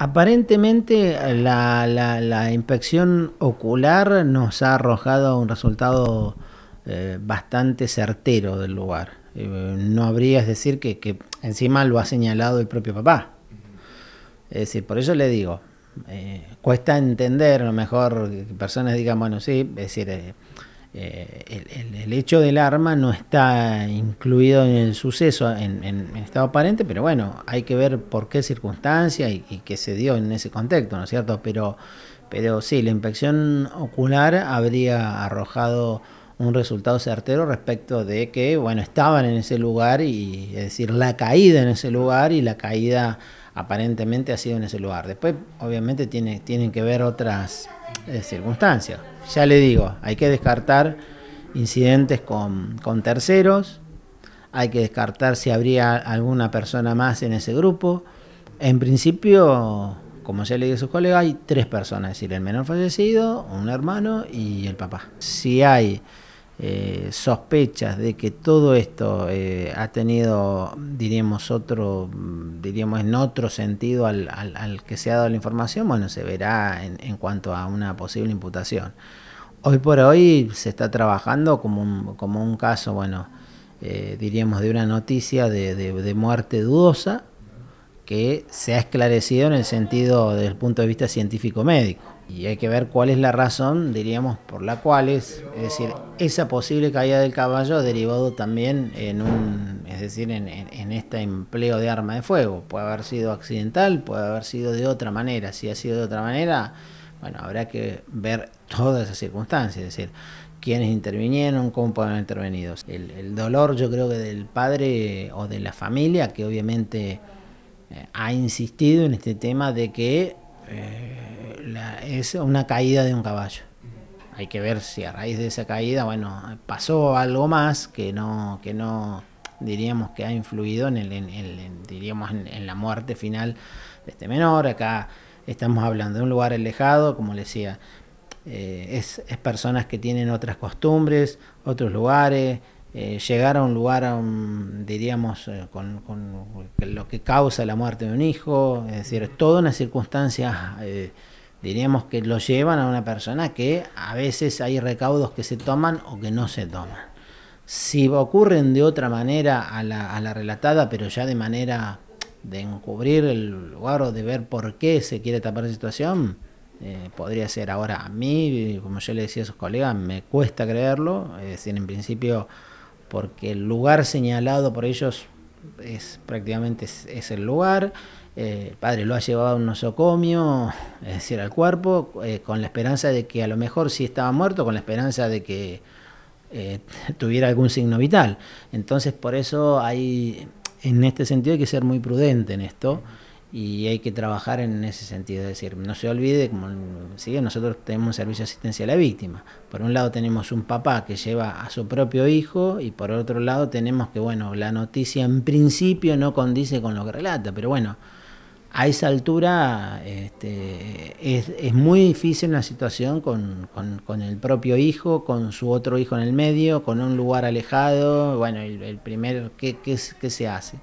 Aparentemente la, la, inspección ocular nos ha arrojado un resultado eh, bastante certero del lugar. Eh, no habría, es decir, que, encima lo ha señalado el propio papá. Es decir, por eso le digo, eh, cuesta entender a lo mejor que personas digan, bueno, sí, es decir eh, el, hecho del arma no está incluido en el suceso en, en, estado aparente, pero bueno, hay que ver por qué circunstancia y, y qué se dio en ese contexto, ¿no es cierto? Pero, pero sí, la inspección ocular habría arrojado un resultado certero respecto de que, bueno, estaban en ese lugar y, es decir, la caída en ese lugar y la caída aparentemente ha sido en ese lugar. Después, obviamente, tiene, tienen que ver otras eh, circunstancias. Ya le digo, hay que descartar incidentes con, terceros, hay que descartar si habría alguna persona más en ese grupo. En principio, como ya le dije a sus colegas, hay tres personas, es decir, el menor fallecido, un hermano y el papá. Si hay eh, sospechas de que todo esto eh, ha tenido, diríamos, otro, mm, diríamos, en otro sentido al, que se ha dado la información, bueno, se verá en, cuanto a una posible imputación. Hoy por hoy se está trabajando como un, como un caso, bueno, eh, diríamos, de una noticia de muerte dudosa, que se ha esclarecido en el sentido del punto de vista científico-médico. Y hay que ver cuál es la razón, diríamos, por la cual es, es decir, esa posible caída del caballo derivado también en un, es decir, en, este empleo de arma de fuego. Puede haber sido accidental, puede haber sido de otra manera. Si ha sido de otra manera, bueno, habrá que ver todas esas circunstancias, es decir, quiénes intervinieron, cómo pueden haber intervenido. El, el dolor, yo creo que del padre o de la familia, que obviamente eh, ha insistido en este tema de que eh, es una caída de un caballo. Hay que ver si a raíz de esa caída, bueno, pasó algo más que no, que no diríamos que ha influido en, el, diríamos en la muerte final de este menor. Acá estamos hablando de un lugar alejado, como les decía, eh, es, es personas que tienen otras costumbres, otros lugares, eh, llegar a un lugar, a un, diríamos, eh, con, con, lo que causa la muerte de un hijo, es decir, todas las circunstancias, eh, diríamos, que lo llevan a una persona que a veces hay recaudos que se toman o que no se toman. Si ocurren de otra manera a la, a la relatada, pero ya de manera de encubrir el lugar o de ver por qué se quiere tapar la situación, podría ser ahora a mí, como yo le decía a sus colegas, me cuesta creerlo, es decir, en principio porque el lugar señalado por ellos es prácticamente es, el lugar. Eh, el padre lo ha llevado a un nosocomio, es decir, al cuerpo, eh, con la esperanza de que a lo mejor si estaba muerto, con la esperanza de que eh, tuviera algún signo vital. Entonces, por eso hay, en este sentido, hay que ser muy prudente en esto y hay que trabajar en ese sentido. Es decir, no se olvide, como ¿sí? nosotros tenemos un servicio de asistencia a la víctima. Por un lado tenemos un papá que lleva a su propio hijo y por otro lado tenemos que, bueno, la noticia en principio no condice con lo que relata, pero bueno, a esa altura este, es, muy difícil una situación con, el propio hijo, con su otro hijo en el medio, con un lugar alejado, bueno, el, el primero, ¿qué, qué se hace?